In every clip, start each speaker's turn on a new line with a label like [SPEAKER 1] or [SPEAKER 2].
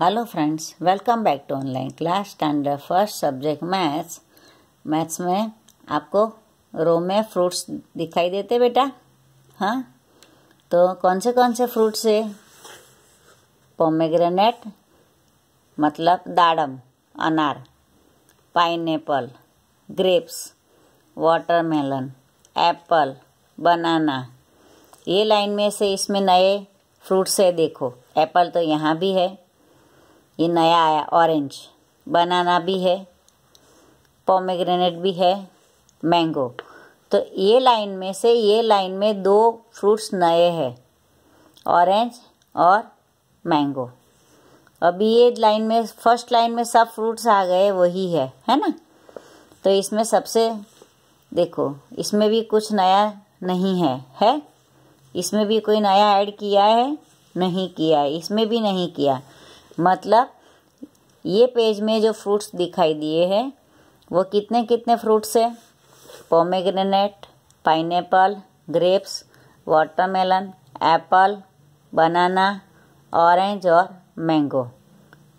[SPEAKER 1] hello friends welcome back to online class standard first subject maths maths में आपको रो में fruits दिखाई देते बेटा हाँ तो कौन से कौन से फ्रूट्स है पोमेग्रेनेट मतलब दाड़म अनार pineapple grapes watermelon apple banana ये लाइन में से इसमें नए फ्रूट्स है देखो एप्पल तो यहाँ भी है ये नया आया ऑरेंज बनाना भी है पोमेग्रेनेट भी है मैंगो तो ये लाइन में से ये लाइन में दो फ्रूट्स नए हैं ऑरेंज और मैंगो अभी ये लाइन में फर्स्ट लाइन में सब फ्रूट्स आ गए वही है है ना तो इसमें सबसे देखो इसमें भी कुछ नया नहीं है है इसमें भी कोई नया ऐड किया है नहीं किया इसमें भी नहीं किया मतलब ये पेज में जो फ्रूट्स दिखाई दिए हैं वो कितने कितने फ्रूट्स हैं pomegranate pineapple grapes watermelon apple banana orange और मैंगो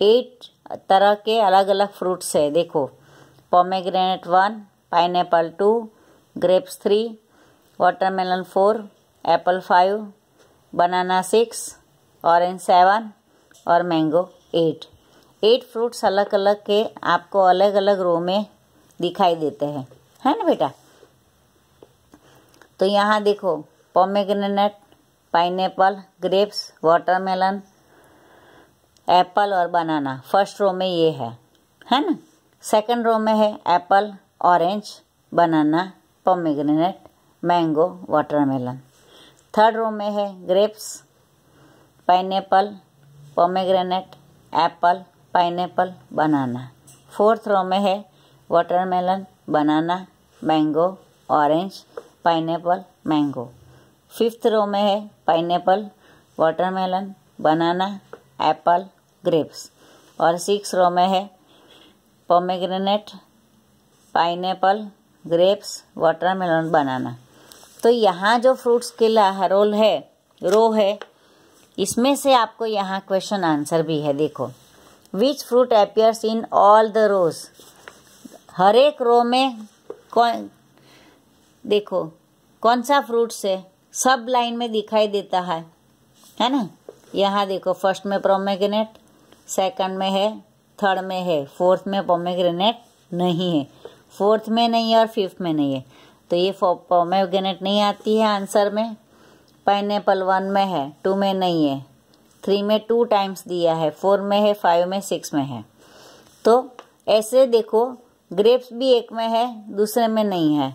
[SPEAKER 1] एट तरह के अलग अलग फ्रूट्स है देखो pomegranate one pineapple two grapes three watermelon four apple five banana six orange seven और मैंगो एट एट फ्रूट्स अलग अलग के आपको अलग अलग रो में दिखाई देते हैं है ना बेटा तो यहाँ देखो pomegranate pineapple grapes watermelon apple और बनाना फर्स्ट रो में ये है है ना सेकंड रो में है apple orange banana pomegranate mango watermelon third row में है grapes pine pomegranate apple pineapple banana fourth row में है watermelon banana mango orange pineapple mango fifth row में है pineapple watermelon banana apple grapes और six row में है pomegranate pineapple grapes watermelon banana तो यहाँ जो फ्रूट्स के ला रोल है रो है इसमें से आपको यहाँ क्वेश्चन आंसर भी है देखो which fruit appears in all the rows हर एक रो में कौन देखो कौन सा फ्रूट्स है सब लाइन में दिखाई देता है है ना यहाँ देखो फर्स्ट में प्रोमेग्रेनेट सेकंड में है थर्ड में है फोर्थ में पोमेग्रेनेट नहीं है फोर्थ में नहीं है और फिफ्थ में नहीं है तो ये पोमेग्रेनेट नहीं आती है आंसर में पाइनएप्पल वन में है टू में नहीं है थ्री में टू टाइम्स दिया है फोर में है फाइव में सिक्स में है तो ऐसे देखो ग्रेप्स भी एक में है दूसरे में नहीं है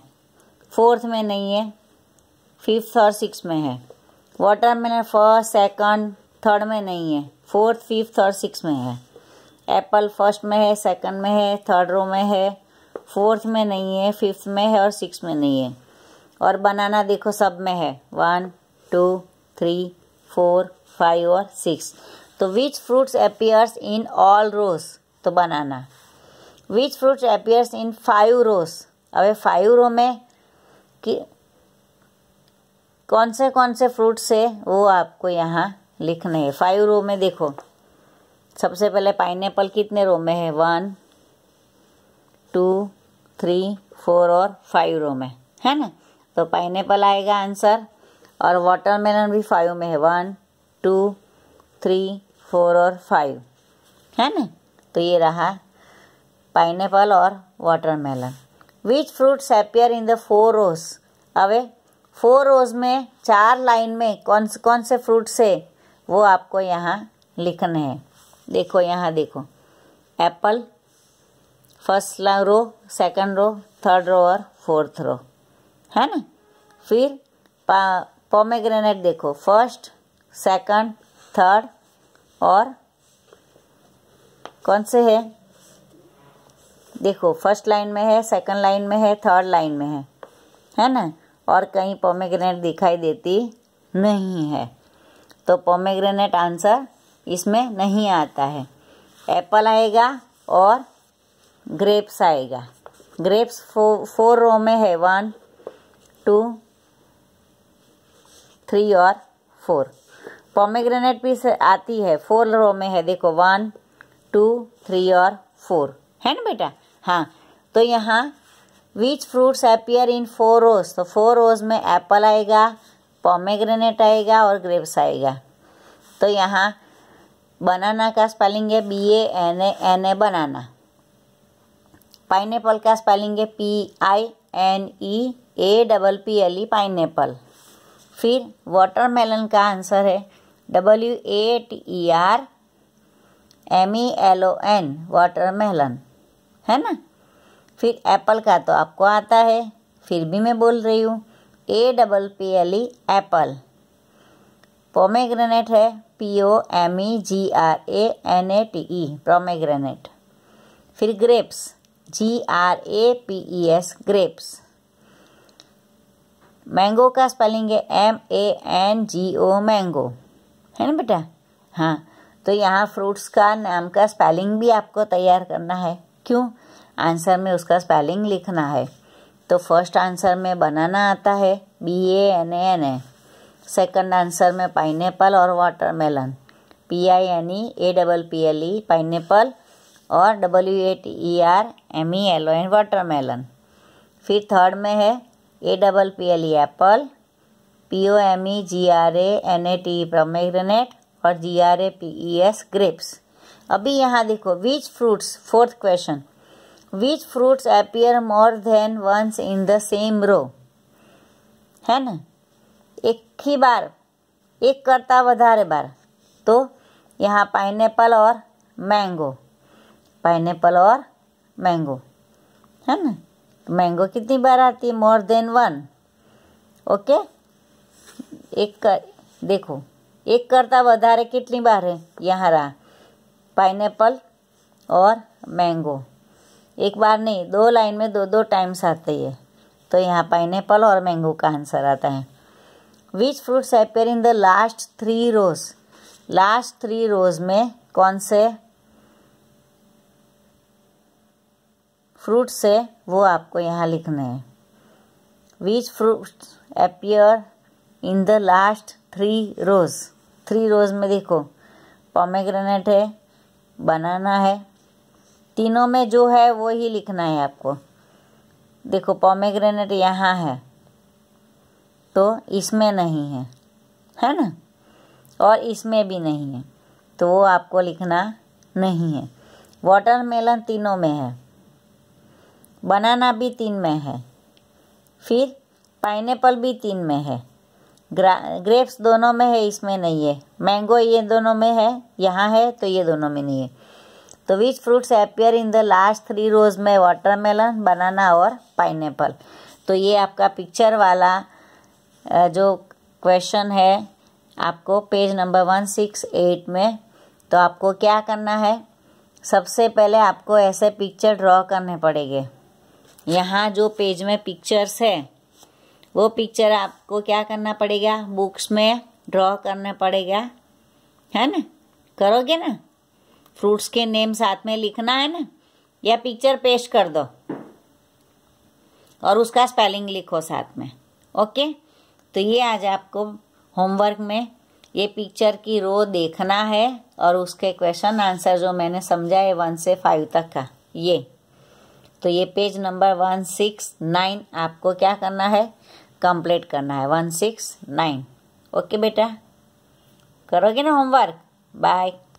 [SPEAKER 1] फोर्थ में नहीं है फिफ्थ और सिक्स में है water melon first second third में नहीं है फोर्थ फिफ्थ और सिक्स में है एप्पल फर्स्ट में है सेकंड में है थर्ड रो में है फोर्थ में नहीं है फिफ्थ में है और सिक्स में नहीं है और बनाना देखो सब में है one two three four five और सिक्स तो which fruits appears in all rows तो banana which fruits appears in five rows अब फाइव रो में कि कौन से कौन से फ्रूट्स है वो आपको यहाँ लिखने हैं फाइव रो में देखो सबसे पहले पाइन कितने रो में है वन टू थ्री फोर और फाइव रो में है ना तो पाइन आएगा आंसर और वाटरमेलन भी फाइव में है वन टू थ्री फोर और फाइव है ना तो ये रहा पाइनएप्पल और watermelon which fruits appear in the four rows अबे फोर रोज में चार लाइन में कौन कौन से फ्रूट्स है वो आपको यहाँ लिखने हैं देखो यहाँ देखो apple first row second row third row और फोर्थ रो है ना फिर पोमेग्रेनेट देखो फर्स्ट सेकंड थर्ड और कौन से है देखो फर्स्ट लाइन में है सेकंड लाइन में है थर्ड लाइन में है है ना और कहीं पोमेग्रेनेट दिखाई देती नहीं है तो पोमेग्रेनेट आंसर इसमें नहीं आता है एप्पल आएगा और ग्रेप्स आएगा ग्रेप्स फो, फोर रो में है वन टू थ्री और फोर पोमेग्रेनेट भी आती है फोर रो में है देखो वन टू थ्री और फोर है ना बेटा हाँ तो यहाँ which fruits appear in four rows तो फोर रोज में एप्पल आएगा पोमेग्रेनेट आएगा और ग्रेप्स आएगा तो यहाँ बनाना का स्पेलिंग है B A N A N A banana pineapple का स्पेलिंग है P I N E A double P L E pineapple फिर वाटरमेलन का आंसर है W A T E R M E L O N watermelon है ना फिर Apple का तो आपको आता है फिर भी मैं बोल रही हूँ A double P L E apple pomegranate है P O M E G R A N A T E pomegranate फिर grapes G R A P E S grapes mango का स्पेलिंग है M A N G O mango है ना बेटा हाँ तो यहाँ फ्रूट्स का नाम का स्पेलिंग भी आपको तैयार करना है क्यों आंसर में उसका स्पेलिंग लिखना है तो फर्स्ट आंसर में बनाना आता है B A N A N A second answer में पाइन और watermelon P I N E A double P L E pine और W A T E R M E L O N watermelon फिर third में है A double P L E apple P O M E G R A N A T pomegranate और G R A P E S grapes अभी यहाँ देखो विच fruits fourth question which fruits appear more than once in the same row है ना एक ही बार एक करता वधारे बार तो यहाँ पाइनएप्पल और मैंगो एप्पल और मैंगो है ना मैंगो कितनी बार आती है मोर देन वन ओके एक कर देखो एक करता वारे कितनी बार है यहाँ रहा पाइनएप्पल और मैंगो एक बार नहीं दो लाइन में दो दो टाइम्स आते हैं तो यहाँ पाइनएप्पल और मैंगो का आंसर आता है which fruits appear in the last three rows last three rows में कौन से फ्रूट्स है वो आपको यहाँ लिखने हैं which fruit appear in the last three rows three rows में देखो पॉमेग्रेनेट है बनाना है तीनों में जो है वो ही लिखना है आपको देखो पॉमेग्रेनेट यहाँ है तो इसमें नहीं है है ना और इसमें भी नहीं है तो वो आपको लिखना नहीं है वाटरमेलन तीनों में है बनाना भी तीन में है फिर पाइनएप्पल भी तीन में है ग्रेप्स दोनों में है इसमें नहीं है मैंगो ये दोनों में है यहाँ है तो ये दोनों में नहीं है तो which fruits appear in the last three rows में वाटरमेलन बनाना और पाइनएप्पल तो ये आपका पिक्चर वाला जो क्वेश्चन है आपको page number one six eight में तो आपको क्या करना है सबसे पहले आपको ऐसे पिक्चर ड्रॉ करने पड़ेंगे यहाँ जो पेज में पिक्चर्स है वो पिक्चर आपको क्या करना पड़ेगा बुक्स में ड्रॉ करना पड़ेगा है ना करोगे ना फ्रूट्स के नेम साथ में लिखना है ना या पिक्चर पेस्ट कर दो और उसका स्पेलिंग लिखो साथ में ओके तो ये आज आपको होमवर्क में ये पिक्चर की रो देखना है और उसके क्वेश्चन आंसर जो मैंने समझा है वन से फाइव तक का ये तो ये page number one six nine आपको क्या करना है कंप्लीट करना है वन सिक्स नाइन ओके बेटा करोगे ना होमवर्क बाय